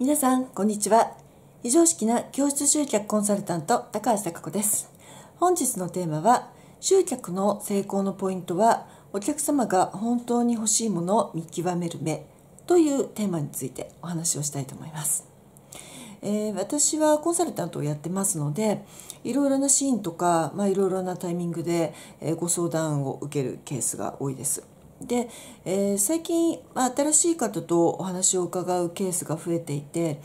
皆さん、こんにちは。非常識な教室集客コンサルタント、高橋貴子です。本日のテーマは、集客の成功のポイントは、お客様が本当に欲しいものを見極める目というテーマについてお話をしたいと思います。えー、私はコンサルタントをやってますのでいろいろなシーンとか、まあ、いろいろなタイミングで、えご相談を受けるケースが多いです。で、えー、最近新しい方とお話を伺うケースが増えていて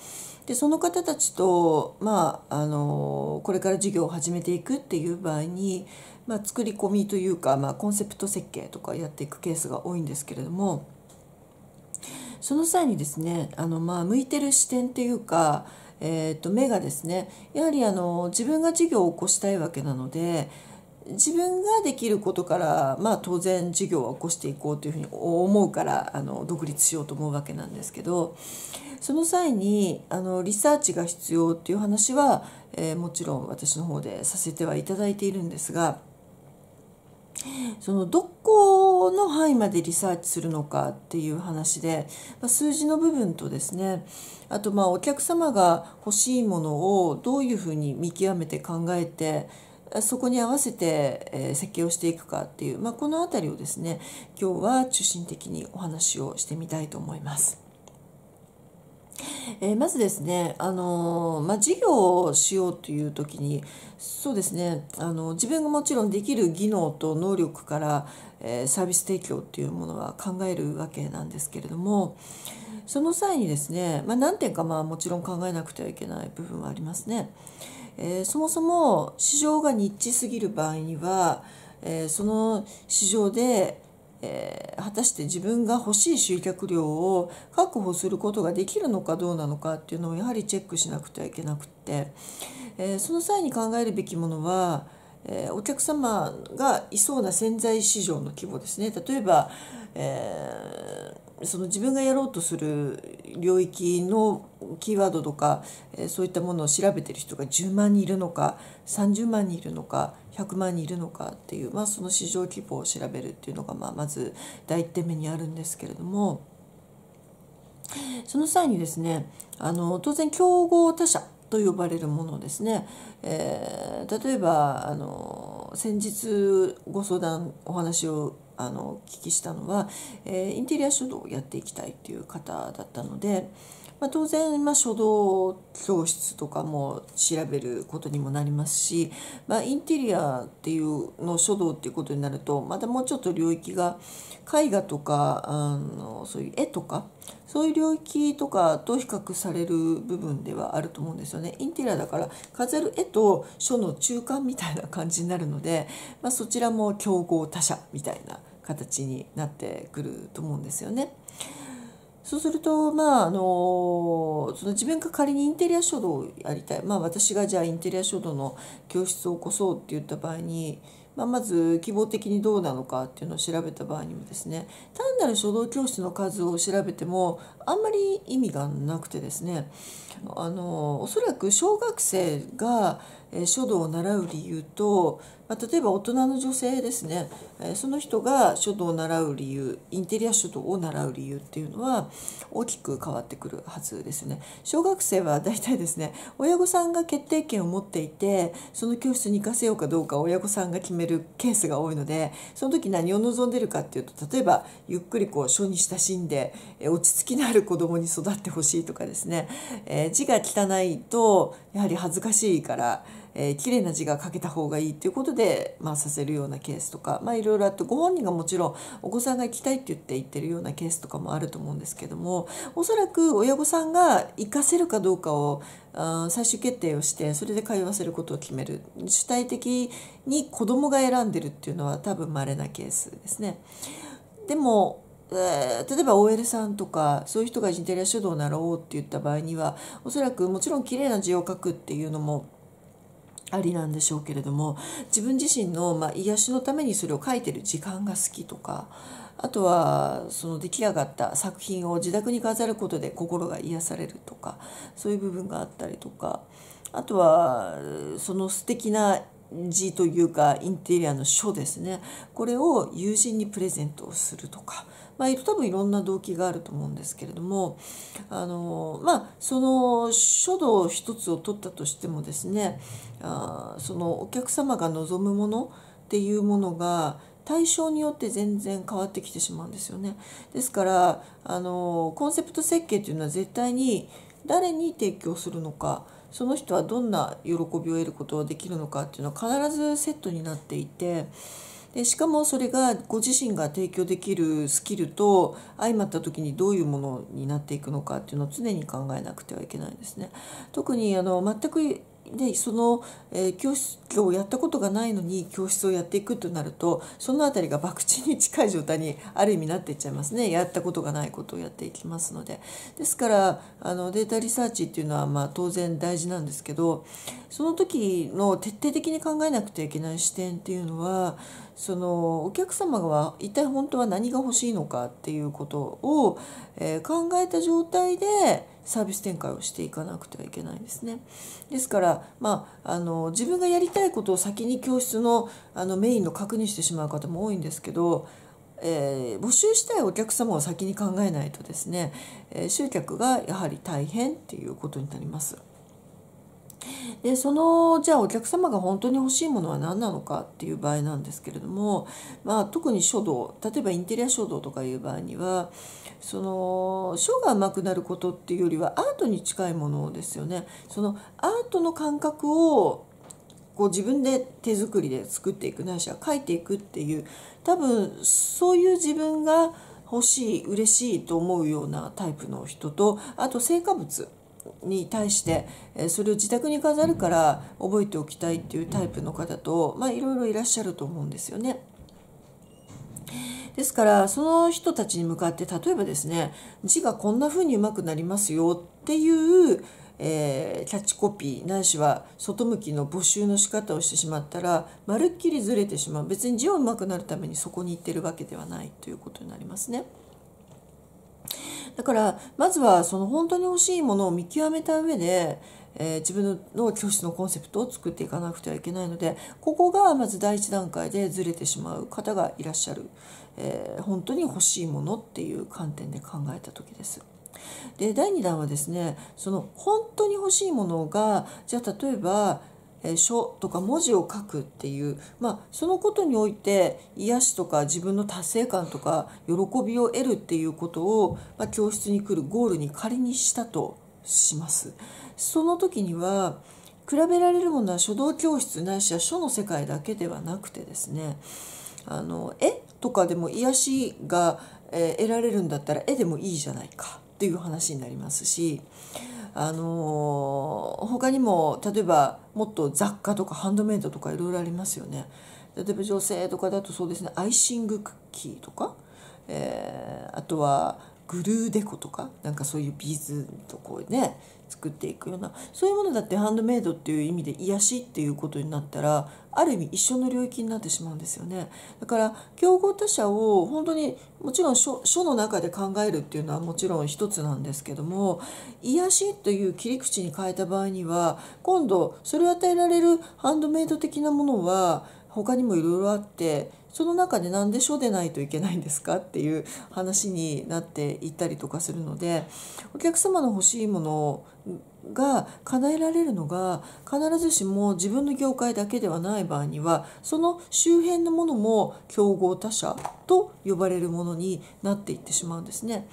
でその方たちと、まあ、あのこれから事業を始めていくっていう場合に、まあ、作り込みというか、まあ、コンセプト設計とかやっていくケースが多いんですけれどもその際にですねあの、まあ、向いてる視点っていうか、えー、と目がですねやはりあの自分が事業を起こしたいわけなので自分ができることから、まあ、当然事業は起こしていこうというふうに思うからあの独立しようと思うわけなんですけどその際にあのリサーチが必要っていう話は、えー、もちろん私の方でさせてはいただいているんですがそのどこの範囲までリサーチするのかっていう話で、まあ、数字の部分とですねあとまあお客様が欲しいものをどういうふうに見極めて考えてそこに合わせて、え設計をしていくかっていう、まあ、この辺りをですね今日は中心的にお話をしてみたいと思います。えー、まずですね、あのー、まあ、事業をしようという時にそうですねあの自分がもちろんできる技能と能力から、えー、サービス提供っていうものは考えるわけなんですけれどもその際にですね、まあ、何点かまあもちろん考えなくてはいけない部分はありますね。えー、そもそも市場がニッチすぎる場合には、えー、その市場で、えー、果たして自分が欲しい集客量を確保することができるのかどうなのかっていうのをやはりチェックしなくてはいけなくって、えその際に考えるべきものは、えお客様がいそうな潜在市場の規模ですね例えば、えーその自分がやろうとする領域のキーワードとか、そういったものを調べてる人が10万人いるのか30万人いるのか100万人いるのかっていう、まあ、その市場規模を調べるっていうのが、まあ、まず第1点目にあるんですけれどもその際にですねあの当然競合他社と呼ばれるものですね、えー、例えばあの先日ご相談お話をあのお聞きしたのは、えー、インテリア書道をやっていきたいという方だったのでまあ、当然、まあ、書道教室とかも調べることにもなりますし、まあ、インテリアっていうの書道っていうことになるとまたもうちょっと領域が絵画とかあのそういう絵とかそういう領域とかと比較される部分ではあると思うんですよね。インテリアだから飾る絵と書の中間みたいな感じになるので、まあ、そちらも競合他社みたいな形になってくると思うんですよね。そうすると、まあ、あのその自分が仮にインテリア書道をやりたい、まあ、私がじゃあインテリア書道の教室を起こそうって言った場合に、まあ、まず希望的にどうなのかっていうのを調べた場合にもですね単なる書道教室の数を調べてもあんまり意味がなくてですねあのおそらく小学生がえ書道を習う理由と、まあ、例えば大人の女性ですね、えその人が書道を習う理由インテリア書道を習う理由っていうのは大きく変わってくるはずですね。小学生は大体ですね親御さんが決定権を持っていてその教室に行かせようかどうか親御さんが決めるケースが多いのでその時何を望んでるかっていうと例えばゆっくりこう書に親しんで落ち着きのある子供に育ってほしいとかですね、え字が汚いとやはり恥ずかしいから。えー、綺麗な字が書けた方がいいっていうことで、まあ、させるようなケースとか、まあ、いろいろあってご本人がもちろんお子さんが行きたいって言って行ってるようなケースとかもあると思うんですけどもおそらく親御さんが行かせるかどうかを最終決定をしてそれで通わせることを決める主体的に子供が選んでるっていうのは多分稀なケースですね。でも例えば OL さんとかそういう人がインテリア書道を習おうって言った場合にはおそらくもちろん綺麗な字を書くっていうのもありなんでしょうけれども自分自身の、まあ、癒しのためにそれを書いてる時間が好きとかあとはその出来上がった作品を自宅に飾ることで心が癒されるとかそういう部分があったりとかあとはその素敵な字というかインテリアの書ですねこれを友人にプレゼントをするとかまあ、多分いろんな動機があると思うんですけれどもあの、まあ、その書道一つを取ったとしてもですねあそのお客様が望むものっていうものが対象によって全然変わってきてしまうんですよね。ですからあのコンセプト設計というのは絶対に誰に提供するのかその人はどんな喜びを得ることができるのかっていうのは必ずセットになっていて。でしかもそれがご自身が提供できるスキルと相まった時にどういうものになっていくのかっていうのを常に考えなくてはいけないんですね。特にあの全くでその、えー、教室をやったことがないのに教室をやっていくとなるとその辺りが博打に近い状態にある意味なっていっちゃいますねやったことがないことをやっていきますのでですからあのデータリサーチっていうのはまあ当然大事なんですけどその時の徹底的に考えなくてはいけない視点っていうのはそのお客様が一体本当は何が欲しいのかっていうことを、えー、考えた状態でサービス展開をしていかなくてはいけないですね。ですから、まあ、あの自分がやりたいことを先に教室のあのメインの確認してしまう方も多いんですけど、えー、募集したいお客様を先に考えないとですね、えー、集客がやはり大変っていうことになります。でそのじゃあお客様が本当に欲しいものは何なのかっていう場合なんですけれども、まあ、特に書道例えばインテリア書道とかいう場合にはその書が上手くなることっていうよりはアートに近いものですよね。そのアートの感覚をこう自分で手作りで作っていくないしは書いていくっていう多分そういう自分が欲しい嬉しいと思うようなタイプの人とあと成果物に対してそれを自宅に飾るから覚えておきたいっていうタイプの方とまあいろいろいらっしゃると思うんですよね。ですからその人たちに向かって例えばですね字がこんな風にうまくなりますよっていうえー、キャッチコピーないしは外向きの募集の仕方をしてしまったらまるっきりずれてしまう別に字をうまくなるためにそこに行ってるわけではないということになりますね。だからまずはその本当に欲しいものを見極めた上で、えー、自分の教室のコンセプトを作っていかなくてはいけないのでここがまず第一段階でずれてしまう方がいらっしゃる。えー、本当に欲しいものっていう観点で考えた時です。で第2弾はですねその本当に欲しいものがじゃあ例えば書とか文字を書くっていう、まあ、そのことにおいて癒しとか自分の達成感とか喜びを得るっていうことを、まあ、教室に来るゴールに仮にしたとします。その時には比べられるものは書道教室ないしは書の世界だけではなくてですねあの絵とかでも癒しが、え得られるんだったら絵でもいいじゃないかっていう話になりますし、あのー、他にも例えばもっと雑貨とかハンドメイドとかいろいろありますよね。例えば女性とかだとそうですねアイシングクッキーとか、えー、あとはグルーデコとかなんかそういうビーズとこうね作っていくようなそういうものだってハンドメイドっていう意味で癒しっていうことになったらある意味一緒の領域になってしまうんですよねだから競合他社を本当にもちろん書書の中で考えるっていうのはもちろん一つなんですけども癒しという切り口に変えた場合には今度それを与えられるハンドメイド的なものは他にもいろいろあってその中で何で書でないといけないんですかっていう話になっていったりとかするのでお客様の欲しいものが叶えられるのが必ずしも自分の業界だけではない場合にはその周辺のものも競合他社と呼ばれるものになっていってしまうんですね。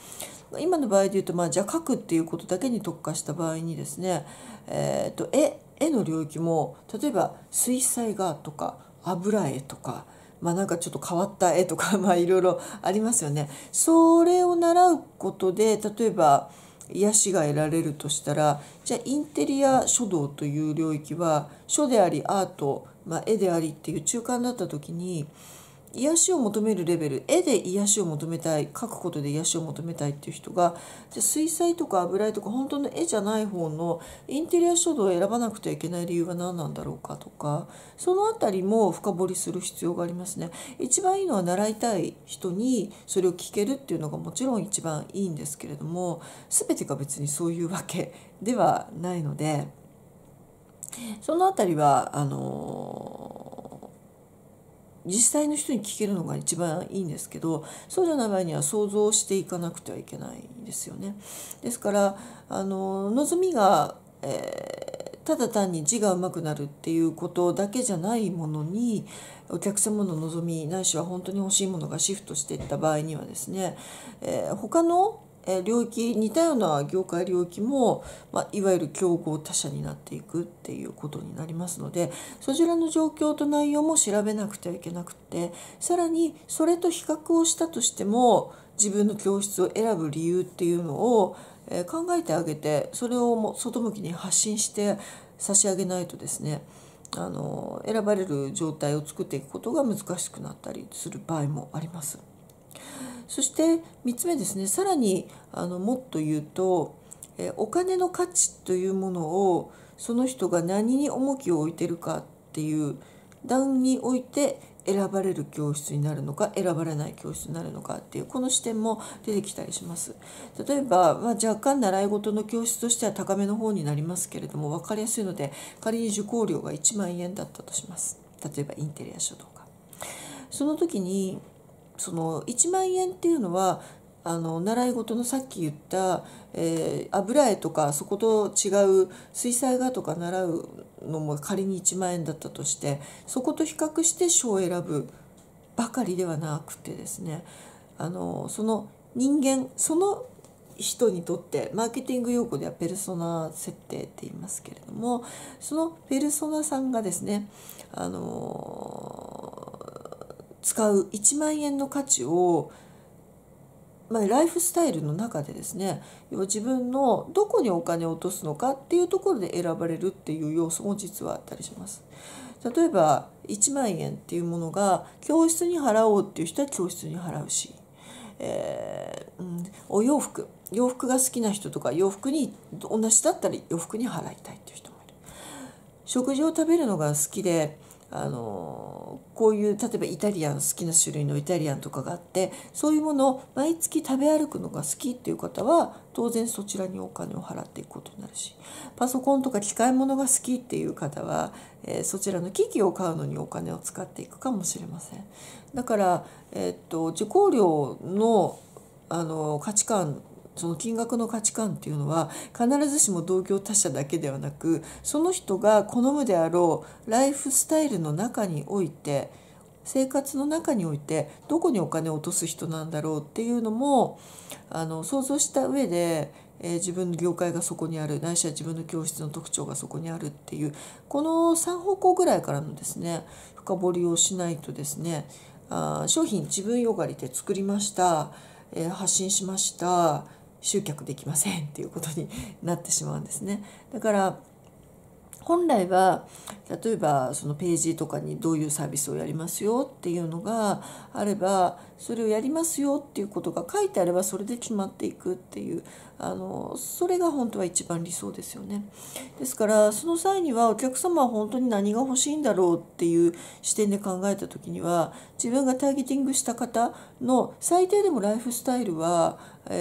今の場合で言うと、まあ、じゃあ書くっていうことだけに特化した場合にですね、えーと、と絵絵の領域も例えば水彩画とか油絵とか、まあ、なんかちょっと変わった絵とか、まあ、いろいろありますよね。それを習うことで例えば癒しが得られるとしたらじゃあインテリア書道という領域は書でありアート、まあ、絵でありっていう中間だった時に癒しを求めるレベル絵で癒しを求めたい描くことで癒しを求めたいっていう人がじゃ水彩とか油絵とか本当の絵じゃない方のインテリア書道を選ばなくてはいけない理由は何なんだろうかとかその辺りも深掘りする必要がありますね。一番いいのは習いたい人にそれを聞けるっていうのがもちろん一番いいんですけれども全てが別にそういうわけではないのでその辺りはあのー実際の人に聞けるのが一番いいんですけどそうじゃない場合には想像していかなくてはいけないですよね。ですからあの望みが、えー、ただ単に字が上手くなるっていうことだけじゃないものにお客様の望みないしは本当に欲しいものがシフトしていった場合にはですね、えー、他のえ領域似たような業界領域も、まあ、いわゆる競合他社になっていくっていうことになりますのでそちらの状況と内容も調べなくてはいけなくてさらにそれと比較をしたとしても自分の教室を選ぶ理由っていうのを、え考えてあげてそれをも外向きに発信して差し上げないとですねあの選ばれる状態を作っていくことが難しくなったりする場合もあります。そして3つ目ですねさらにあのもっと言うと、えお金の価値というものをその人が何に重きを置いてるかっていう段において選ばれる教室になるのか選ばれない教室になるのかっていうこの視点も出てきたりします例えば、まあ、若干習い事の教室としては高めの方になりますけれども分かりやすいので仮に受講料が1万円だったとします例えばインテリア書とかその時にその1万円っていうのはあの習い事のさっき言った、えー、油絵とかそこと違う水彩画とか習うのも仮に1万円だったとしてそこと比較して書を選ぶばかりではなくてですねあのその人間その人にとってマーケティング用語ではペルソナ設定って言いますけれどもそのペルソナさんがですねあの使う1万円の価値を、まあ、ライフスタイルの中でですね要は自分のどこにお金を落とすのかっていうところで選ばれるっていう要素も実はあったりします。例えば1万円っていうものが教室に払おうっていう人は教室に払うし、えーうん、お洋服洋服が好きな人とか洋服に同じだったら洋服に払いたいっていう人もいる食事を食べるのが好きであのこういう例えばイタリアン好きな種類のイタリアンとかがあってそういうものを毎月食べ歩くのが好きっていう方は当然そちらにお金を払っていくことになるしパソコンとか機械物が好きっていう方は、えー、そちらの機器を買うのにお金を使っていくかもしれません。だから、えー、っと受講料のあの価値観その金額の価値観っていうのは必ずしも同業他社だけではなくその人が好むであろうライフスタイルの中において生活の中においてどこにお金を落とす人なんだろうっていうのもあの想像した上で、えー、自分の業界がそこにあるないしは自分の教室の特徴がそこにあるっていうこの3方向ぐらいからのですね深掘りをしないとですねあ商品自分よがりで作りました、えー、発信しました集客できませんっていうことになってしまうんですね。だから本来は例えばそのページとかにどういうサービスをやりますよっていうのがあればそれをやりますよっていうことが書いてあればそれで決まっていくっていうあのそれが本当は一番理想ですよね。ですからその際にはお客様は本当に何が欲しいんだろうっていう視点で考えた時には自分がターゲティングした方の最低でもライフスタイルは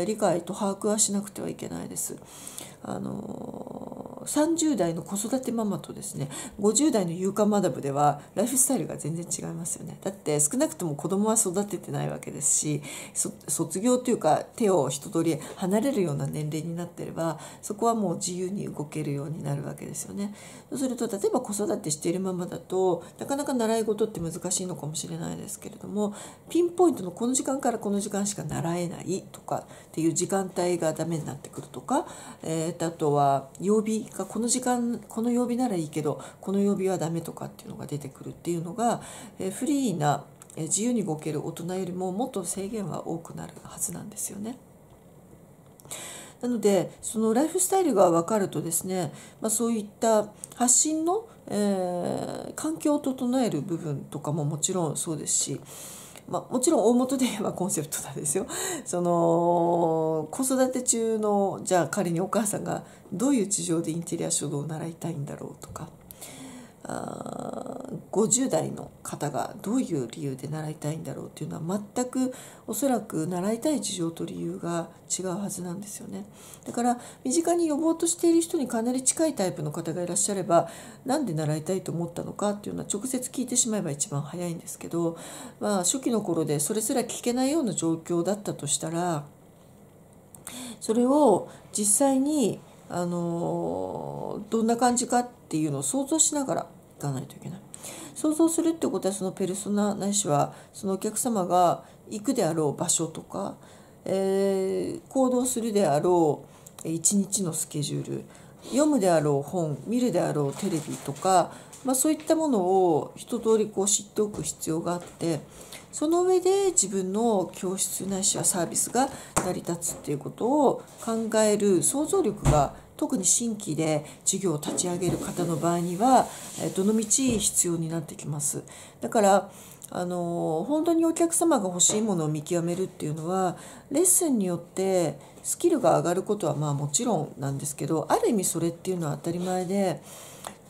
理解と把握はしなくてはいけないです。あの30代の子育てママとですね50代の有価マダムではライフスタイルが全然違いますよねだって少なくとも子供は育ててないわけですし卒業というか手を一通り離れるような年齢になってればそこはもう自由に動けるようになるわけですよね。そうすると例えば子育てしているママだとなかなか習い事って難しいのかもしれないですけれどもピンポイントのこの時間からこの時間しか習えないとかっていう時間帯がダメになってくるとか、えーえっと、とは曜日がこの時間この曜日ならいいけどこの曜日はダメとかっていうのが出てくるっていうのが、えフリーな自由に動ける大人よりももっと制限は多くなるはずなんですよね。なのでそのライフスタイルが分かるとですね、まあ、そういった発信の、えー、環境を整える部分とかももちろんそうですしまあ、もちろん大元で言えばコンセプトなんですよ。その子育て中のじゃあ仮にお母さんがどういう事情でインテリア書道を習いたいんだろうとか。あ50代の方がどういう理由で習いたいんだろうっていうのは全くおそらく習いたい事情と理由が違うはずなんですよねだから身近に呼ぼうとしている人にかなり近いタイプの方がいらっしゃれば何で習いたいと思ったのかっていうのは直接聞いてしまえば一番早いんですけど、まあ、初期の頃でそれすら聞けないような状況だったとしたらそれを実際にあのどんな感じかっていうのを想像しながらかないといけない。想像するってことはそのペルソナないしはそのお客様が行くであろう場所とか、えー、行動するであろう一日のスケジュール読むであろう本見るであろうテレビとか、まあ、そういったものを一通りこり知っておく必要があってその上で自分の教室ないしはサービスが成り立つっていうことを考える想像力が特に新規で事業を立ち上げる方の場合にはどのみち必要になってきます。だからあの本当にお客様が欲しいものを見極めるっていうのはレッスンによってスキルが上がることはまあもちろんなんですけどある意味それっていうのは当たり前で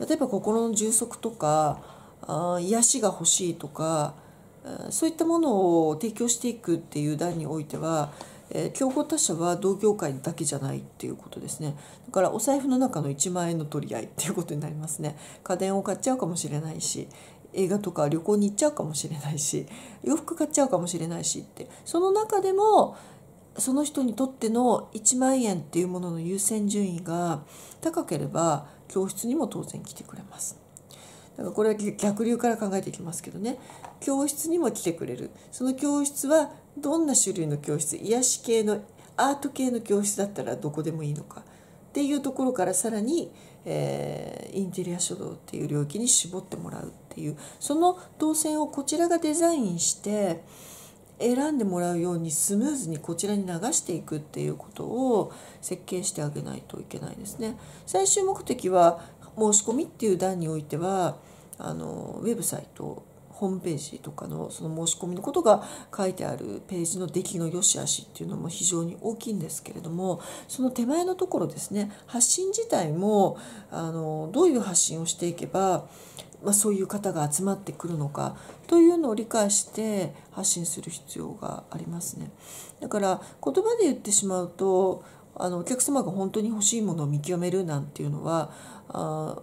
例えば心の充足とかあ癒しが欲しいとかそういったものを提供していくっていう段においてはえー、競合他社は同業界だけじゃないっていうことですねだからお財布の中の1万円の取り合いっていうことになりますね家電を買っちゃうかもしれないし映画とか旅行に行っちゃうかもしれないし洋服買っちゃうかもしれないしってその中でもその人にとっての1万円っていうものの優先順位が高ければ教室にも当然来てくれます。だからこれは逆流から考えていきますけどね教室にも来てくれるその教室はどんな種類の教室癒し系のアート系の教室だったらどこでもいいのかっていうところからさらに、えー、インテリア書道っていう領域に絞ってもらうっていうその動線をこちらがデザインして選んでもらうようにスムーズにこちらに流していくっていうことを設計してあげないといけないですね。最終目的は申し込みっていう段においてはあのウェブサイトホームページとかのその申し込みのことが書いてあるページの出来の良し悪しっていうのも非常に大きいんですけれどもその手前のところですね発信自体もあのどういう発信をしていけば、まあ、そういう方が集まってくるのかというのを理解して発信する必要がありますね。だから言葉で言ってしまうとあのお客様が本当に欲しいものを見極めるなんていうのはあ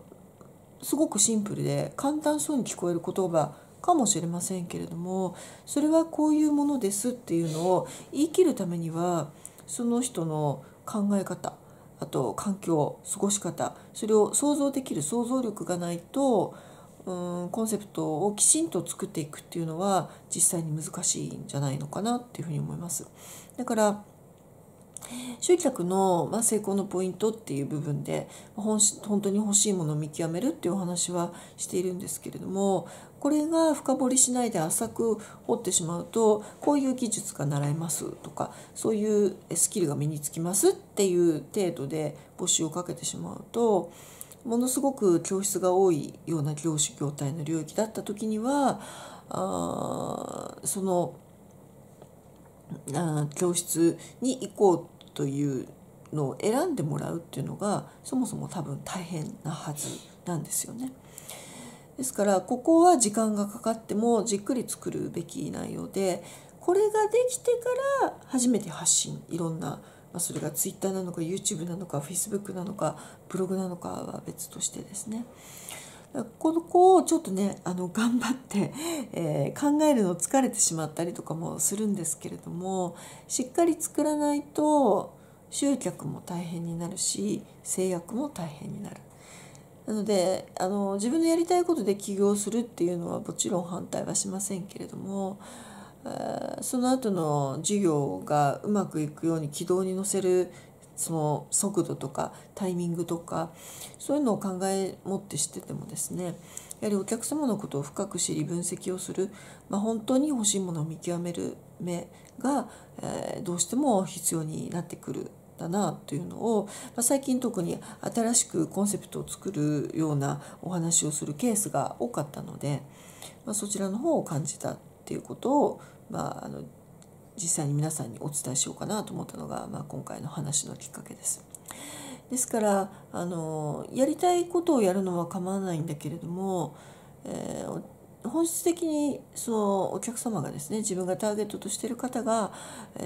すごくシンプルで簡単そうに聞こえる言葉かもしれませんけれどもそれはこういうものですっていうのを言い切るためにはその人の考え方あと環境過ごし方それを想像できる想像力がないとうんコンセプトをきちんと作っていくっていうのは実際に難しいんじゃないのかなっていうふうに思います。だから集客の、ま成功のポイントっていう部分で本本当に欲しいものを見極めるっていうお話はしているんですけれどもこれが深掘りしないで浅く掘ってしまうとこういう技術が習えますとかそういうスキルが身につきますっていう程度で募集をかけてしまうとものすごく教室が多いような業種業態の領域だった時にはあその。あ教室に行こうというのを選んでもらうっていうのがそもそも多分大変なはずなんですよね。ですからここは時間がかかってもじっくり作るべき内容でこれができてから初めて発信いろんな、まあ、それが Twitter なのか YouTube なのか Facebook なのかブログなのかは別としてですね。この子をちょっとねあの頑張って、えー、考えるの疲れてしまったりとかもするんですけれどもしっかり作らないと集客も大変になるし制約も大変になる。なのであの自分のやりたいことで起業するっていうのはもちろん反対はしませんけれどもその後の事業がうまくいくように軌道に乗せるその速度とかタイミングとかそういうのを考え持ってしててもですねやはりお客様のことを深く知り分析をする、まあ、本当に欲しいものを見極める目が、えー、どうしても必要になってくるだなというのを、まあ、最近特に新しくコンセプトを作るようなお話をするケースが多かったので、まあ、そちらの方を感じたっていうことを、まあ、あの実際に皆さんにお伝えしようかなと思ったのが、まあ、今回の話のきっかけです。ですからあのやりたいことをやるのは構わないんだけれども、えー、本質的にそのお客様がですね自分がターゲットとしてる方が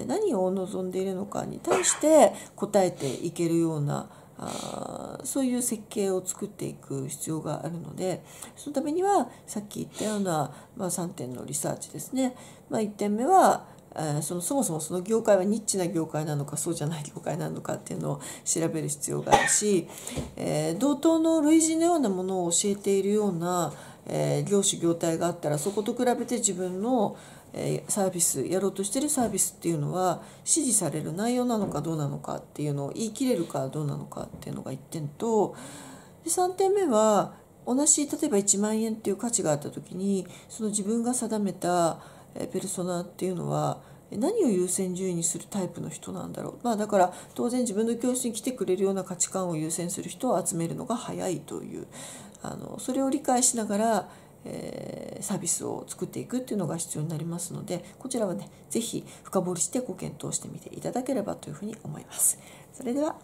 何を望んでいるのかに対して答えていけるようなあそういう設計を作っていく必要があるのでそのためにはさっき言ったような、まあ、3点のリサーチですね、まあ、1点目はえそのそもそもその業界はニッチな業界なのかそうじゃない業界なのかっていうのを調べる必要があるし、え同等の類似のようなものを教えているような、え業種業態があったらそこと比べて自分のサービスやろうとしてるサービスっていうのは支持される内容なのかどうなのかっていうのを言い切れるかどうなのかっていうのが1点とで3点目は同じ例えば1万円っていう価値があった時にその自分が定めたペルソナっていうのは何を優先順位にするタイプの人なんだろう、まあ、だから当然自分の教室に来てくれるような価値観を優先する人を集めるのが早いというあのそれを理解しながら、えー、サービスを作っていくっていうのが必要になりますのでこちらはね是非深掘りしてご検討してみていただければというふうに思います。それでは